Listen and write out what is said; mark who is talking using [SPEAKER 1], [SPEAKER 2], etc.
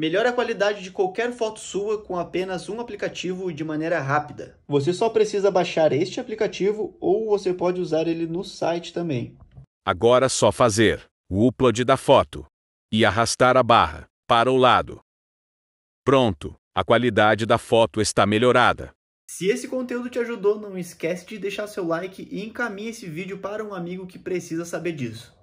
[SPEAKER 1] Melhora a qualidade de qualquer foto sua com apenas um aplicativo de maneira rápida. Você só precisa baixar este aplicativo ou você pode usar ele no site também.
[SPEAKER 2] Agora é só fazer o upload da foto e arrastar a barra para o lado. Pronto, a qualidade da foto está melhorada. Se
[SPEAKER 3] esse
[SPEAKER 4] conteúdo te ajudou, não esquece de deixar seu like e encaminhe esse vídeo para um amigo que precisa saber disso.